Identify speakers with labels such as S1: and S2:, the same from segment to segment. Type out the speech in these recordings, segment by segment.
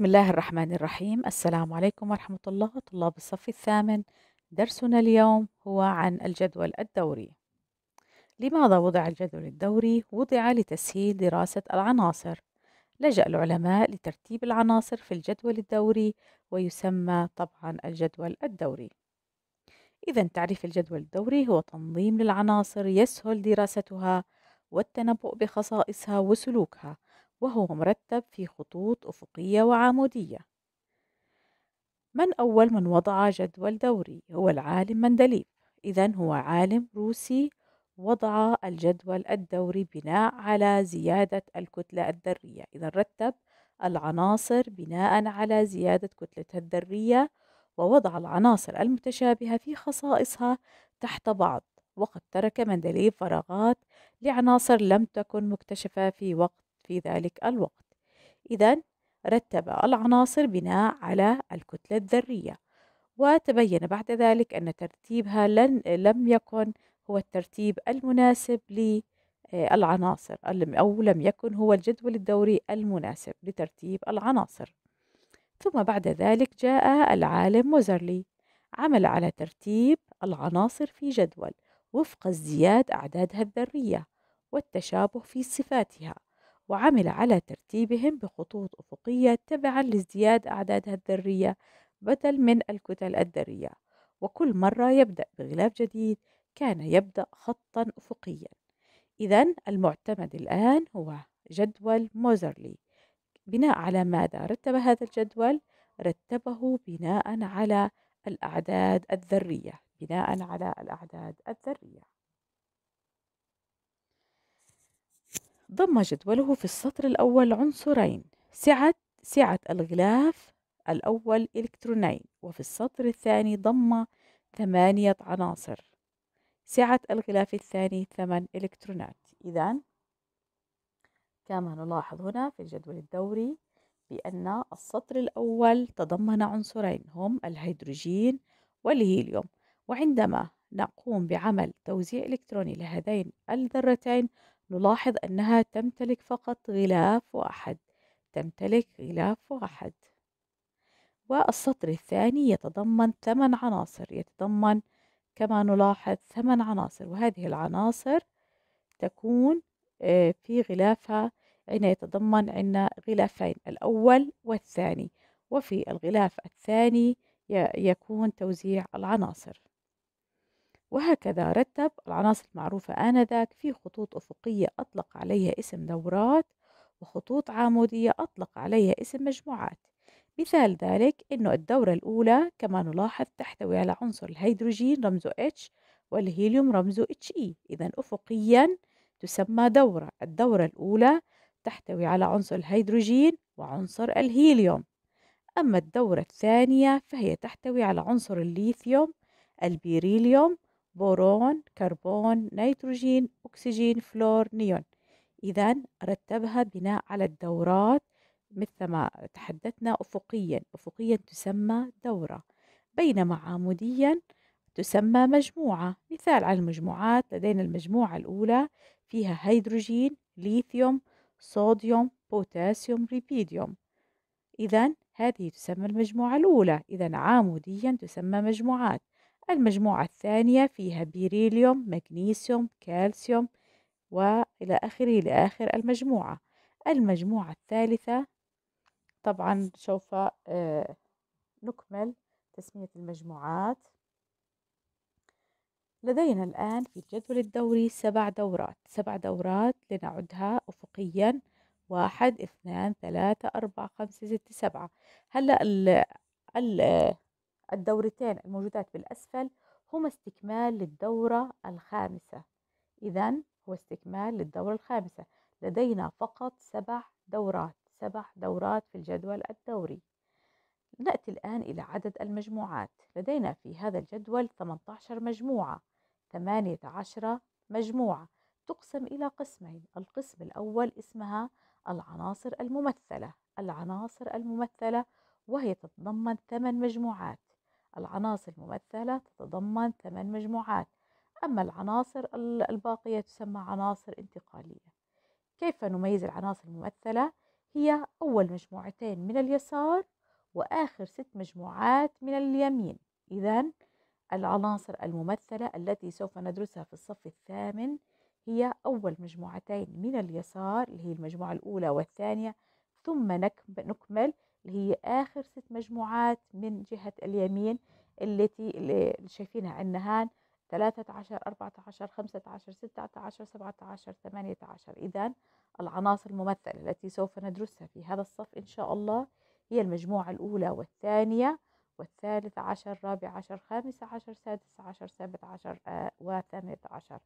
S1: بسم الله الرحمن الرحيم السلام عليكم ورحمة الله طلاب الصف الثامن درسنا اليوم هو عن الجدول الدوري لماذا وضع الجدول الدوري؟ وضع لتسهيل دراسة العناصر لجأ العلماء لترتيب العناصر في الجدول الدوري ويسمى طبعا الجدول الدوري إذا تعريف الجدول الدوري هو تنظيم للعناصر يسهل دراستها والتنبؤ بخصائصها وسلوكها وهو مرتب في خطوط أفقية وعمودية من أول من وضع جدول دوري هو العالم مندليف إذا هو عالم روسي وضع الجدول الدوري بناء على زيادة الكتلة الذرية إذا رتب العناصر بناء على زيادة كتلتها الذرية ووضع العناصر المتشابهة في خصائصها تحت بعض وقد ترك مندليف فراغات لعناصر لم تكن مكتشفة في وقت في ذلك الوقت إذا رتب العناصر بناء على الكتلة الذرية وتبين بعد ذلك أن ترتيبها لن لم يكن هو الترتيب المناسب للعناصر آه، أو لم يكن هو الجدول الدوري المناسب لترتيب العناصر ثم بعد ذلك جاء العالم موزرلي عمل على ترتيب العناصر في جدول وفق ازدياد أعدادها الذرية والتشابه في صفاتها وعمل على ترتيبهم بخطوط أفقية تبعا لازدياد أعدادها الذرية بدل من الكتل الذرية وكل مرة يبدأ بغلاف جديد كان يبدأ خطا أفقيا إذا المعتمد الآن هو جدول موزرلي بناء على ماذا رتب هذا الجدول؟ رتبه بناء على الأعداد الذرية بناء على الأعداد الذرية ضم جدوله في السطر الأول عنصرين سعة سعة الغلاف الأول إلكترونين وفي السطر الثاني ضم ثمانية عناصر سعة الغلاف الثاني ثمان إلكترونات إذا كما نلاحظ هنا في الجدول الدوري بأن السطر الأول تضمن عنصرين هم الهيدروجين والهيليوم وعندما نقوم بعمل توزيع إلكتروني لهذين الذرتين نلاحظ أنها تمتلك فقط غلاف واحد تمتلك غلاف واحد والسطر الثاني يتضمن ثمان عناصر يتضمن كما نلاحظ ثمان عناصر وهذه العناصر تكون آه، في غلافها عندنا يتضمن عندنا غلافين الأول والثاني وفي الغلاف الثاني يكون توزيع العناصر وهكذا رتب العناصر المعروفة آنذاك في خطوط أفقية أطلق عليها اسم دورات وخطوط عامودية أطلق عليها اسم مجموعات مثال ذلك أن الدورة الأولى كما نلاحظ تحتوي على عنصر الهيدروجين رمزه H والهيليوم رمزه HE إذا أفقيا تسمى دورة الدورة الأولى تحتوي على عنصر الهيدروجين وعنصر الهيليوم أما الدورة الثانية فهي تحتوي على عنصر الليثيوم البيريليوم بورون كربون نيتروجين أكسجين فلور نيون إذا رتبها بناء على الدورات مثل ما تحدثنا أفقيا أفقيا تسمى دورة بينما عموديا تسمى مجموعة مثال على المجموعات لدينا المجموعة الأولى فيها هيدروجين ليثيوم صوديوم بوتاسيوم ريبيديوم إذا هذه تسمى المجموعة الأولى إذا عاموديا تسمى مجموعات المجموعة الثانية فيها بيريليوم مغنيسيوم كالسيوم وإلى آخره إلى آخر المجموعة المجموعة الثالثة طبعا سوف آه، نكمل تسمية المجموعات لدينا الآن في الجدول الدوري سبع دورات سبع دورات لنعدها أفقيا واحد اثنان ثلاثة أربعة خمسة ستة سبعة هلأ ال ال الدورتين الموجودات بالأسفل هما استكمال للدورة الخامسة إذا هو استكمال للدورة الخامسة لدينا فقط سبع دورات سبع دورات في الجدول الدوري نأتي الآن إلى عدد المجموعات لدينا في هذا الجدول 18 مجموعة 18 مجموعة تقسم إلى قسمين القسم الأول اسمها العناصر الممثلة العناصر الممثلة وهي تتضمن ثمان مجموعات العناصر الممثلة تتضمن ثمان مجموعات أما العناصر الباقية تسمى عناصر انتقالية كيف نميز العناصر الممثلة؟ هي أول مجموعتين من اليسار وآخر ست مجموعات من اليمين إذا العناصر الممثلة التي سوف ندرسها في الصف الثامن هي أول مجموعتين من اليسار اللي هي المجموعة الأولى والثانية ثم نكمل اللي هي آخر ست مجموعات من جهة اليمين التي اللي شايفينها عندنا هان 13 14 15 16 17 18 إذا العناصر الممثلة التي سوف ندرسها في هذا الصف إن شاء الله هي المجموعة الأولى والثانية والثالث عشر الرابع عشر خامس عشر سادس عشر سابع عشر آه وثامنة عشر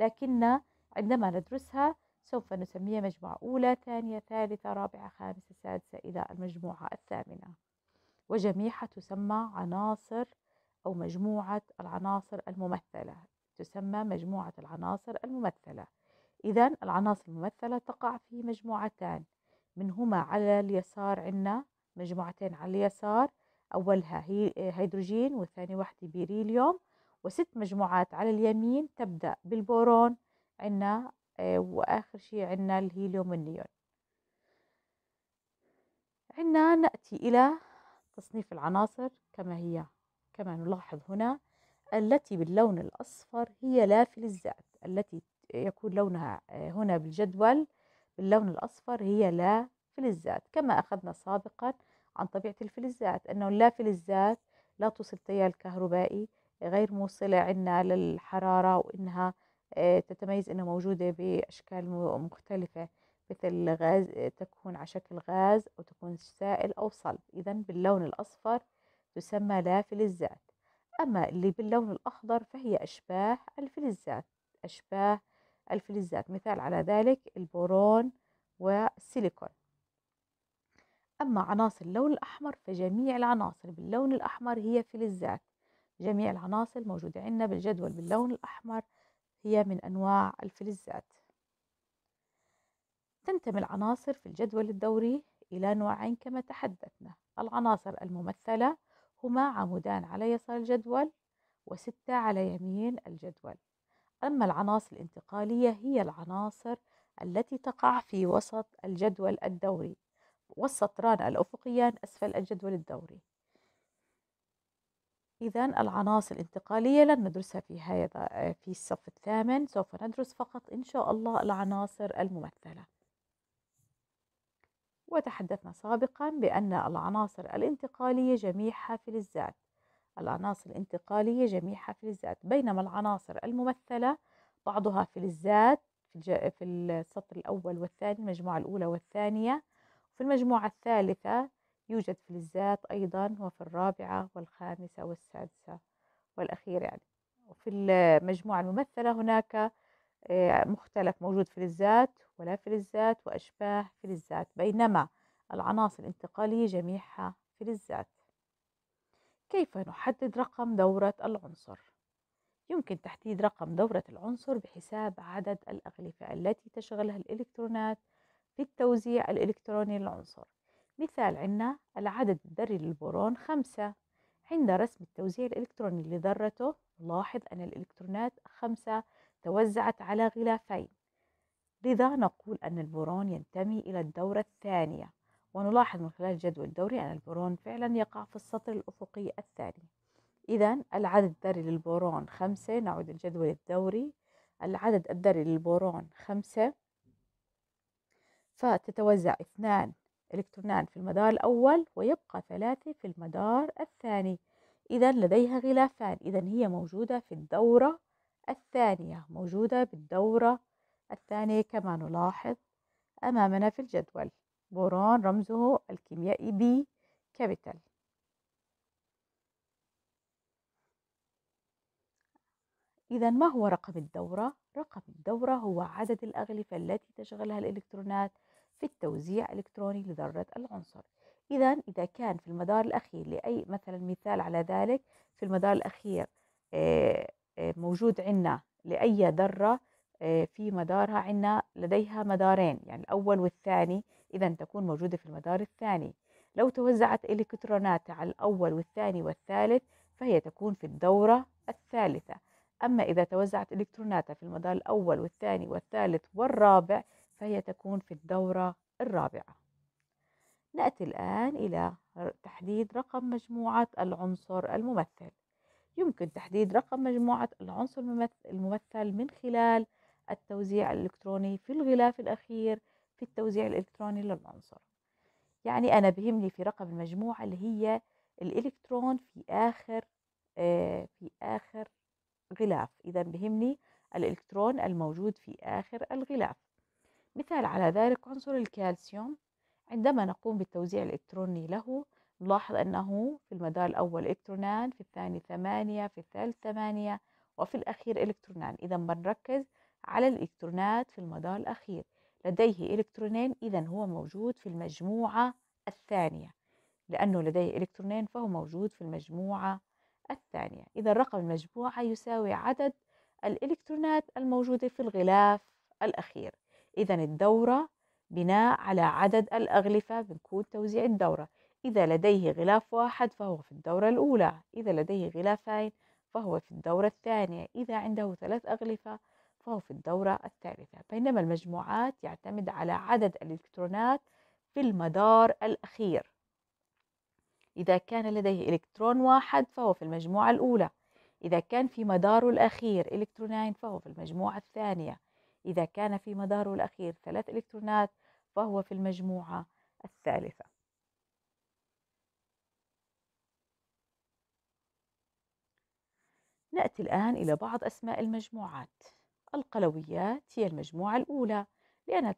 S1: لكن عندما ندرسها سوف نسميها مجموعة أولى ثانية ثالثة رابعة خامسة سادسة إلى المجموعة الثامنة وجميعها تسمى عناصر أو مجموعة العناصر الممثلة تسمى مجموعة العناصر الممثلة إذا العناصر الممثلة تقع في مجموعتان منهما على اليسار عندنا مجموعتين على اليسار أولها هي هيدروجين والثانية واحدة بيريليوم وست مجموعات على اليمين تبدأ بالبورون عندنا آه، وآخر شيء عندنا الهيليوم والنيون عندنا نأتي إلى تصنيف العناصر كما هي كما نلاحظ هنا التي باللون الأصفر هي لا فلزات التي يكون لونها آه، هنا بالجدول باللون الأصفر هي لا فلزات كما أخذنا سابقا عن طبيعة الفلزات أنه لا فلزات لا توصل تيار الكهربائي غير موصلة عنا للحرارة وإنها آه، تتميز أنها موجودة بأشكال مختلفة مثل غاز تكون على شكل غاز أو تكون سائل أو صلب إذا باللون الأصفر تسمى لا فلزات أما اللي باللون الأخضر فهي أشباه الفلزات أشباه الفلزات مثال على ذلك البورون والسيليكون أما عناصر اللون الأحمر فجميع العناصر باللون الأحمر هي فلزات جميع العناصر موجودة عندنا بالجدول باللون الأحمر هي من أنواع الفلزات تنتمي العناصر في الجدول الدوري إلى نوعين كما تحدثنا العناصر الممثلة هما عمودان على يسار الجدول وستة على يمين الجدول أما العناصر الانتقالية هي العناصر التي تقع في وسط الجدول الدوري والسطران الأفقيان أسفل الجدول الدوري إذا العناصر الانتقالية لن ندرسها في هذا في الصف الثامن سوف ندرس فقط إن شاء الله العناصر الممثلة وتحدثنا سابقا بأن العناصر الانتقالية جميعها في الذات العناصر الانتقالية جميعها في الذات بينما العناصر الممثلة بعضها في الذات في السطر الأول والثاني المجموعة الأولى والثانية في المجموعة الثالثة يوجد في الزات أيضا وفي الرابعة والخامسة والسادسة والأخير يعني وفي المجموعة الممثلة هناك آه، مختلف موجود فلزات ولا فلزات وأشباه فلزات بينما العناصر الانتقالية جميعها فلزات كيف نحدد رقم دورة العنصر؟ يمكن تحديد رقم دورة العنصر بحساب عدد الأغلفة التي تشغلها الإلكترونات في التوزيع الإلكتروني للعنصر مثال عندنا العدد الذري للبورون خمسة عند رسم التوزيع الإلكتروني لذرته نلاحظ أن الإلكترونات خمسة توزعت على غلافين لذا نقول أن البورون ينتمي إلى الدورة الثانية ونلاحظ من خلال الجدول الدوري أن البورون فعلا يقع في السطر الأفقي الثاني إذا العدد الذري للبورون خمسة نعود الجدول الدوري العدد الذري للبورون خمسة فتتوزع اثنان إلكترونان في المدار الأول ويبقى ثلاثة في المدار الثاني إذا لديها غلافان إذا هي موجودة في الدورة الثانية موجودة بالدورة الثانية كما نلاحظ أمامنا في الجدول بورون رمزه الكيميائي بي كابيتال إذا ما هو رقم الدورة؟ رقم الدورة هو عدد الأغلفة التي تشغلها الإلكترونات في التوزيع الإلكتروني لذرة العنصر إذا إذا كان في المدار الأخير لأي مثلا مثال على ذلك في المدار الأخير آه، آه، موجود عندنا لأي ذرة آه، في مدارها عندنا لديها مدارين يعني الأول والثاني إذا تكون موجودة في المدار الثاني لو توزعت إلكتروناتها على الأول والثاني والثالث فهي تكون في الدورة الثالثة أما إذا توزعت إلكتروناتها في المدار الأول والثاني والثالث والرابع فهي تكون في الدورة الرابعة نأتي الآن إلى تحديد رقم مجموعة العنصر الممثل يمكن تحديد رقم مجموعة العنصر الممثل من خلال التوزيع الإلكتروني في الغلاف الأخير في التوزيع الإلكتروني للعنصر يعني أنا بهمني في رقم المجموعة اللي هي الإلكترون في آخر آه، في آخر غلاف إذا بهمني الإلكترون الموجود في آخر الغلاف مثال على ذلك عنصر الكالسيوم عندما نقوم بالتوزيع الإلكتروني له نلاحظ أنه في المدار الأول إلكترونان في الثاني ثمانية في الثالث ثمانية وفي الأخير إلكترونان إذا بنركز على الإلكترونات في المدار الأخير لديه إلكترونين إذا هو موجود في المجموعة الثانية لأنه لديه إلكترونين فهو موجود في المجموعة الثانية إذا رقم المجموعة يساوي عدد الإلكترونات الموجودة في الغلاف الأخير إذا الدورة بناء على عدد الأغلفة بنكون توزيع الدورة إذا لديه غلاف واحد فهو في الدورة الأولى إذا لديه غلافين فهو في الدورة الثانية إذا عنده ثلاث أغلفة فهو في الدورة الثالثة بينما المجموعات يعتمد على عدد الإلكترونات في المدار الأخير إذا كان لديه إلكترون واحد فهو في المجموعة الأولى إذا كان في مداره الأخير إلكترونين فهو في المجموعة الثانية إذا كان في مداره الأخير ثلاث إلكترونات فهو في المجموعة الثالثة نأتي الآن إلى بعض أسماء المجموعات القلويات هي المجموعة الأولى لأنها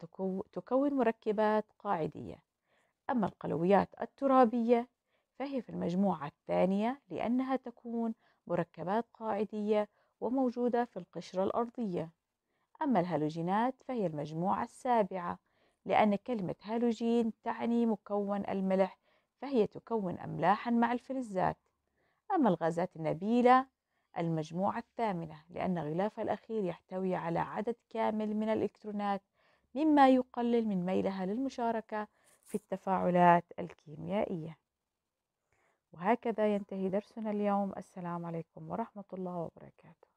S1: تكون مركبات قاعدية أما القلويات الترابية فهي في المجموعة الثانية لأنها تكون مركبات قاعدية وموجودة في القشرة الأرضية أما الهالوجينات فهي المجموعة السابعة لأن كلمة هالوجين تعني مكون الملح فهي تكون أملاحا مع الفلزات أما الغازات النبيلة المجموعة الثامنة لأن غلافها الأخير يحتوي على عدد كامل من الإلكترونات مما يقلل من ميلها للمشاركة في التفاعلات الكيميائية وهكذا ينتهي درسنا اليوم السلام عليكم ورحمة الله وبركاته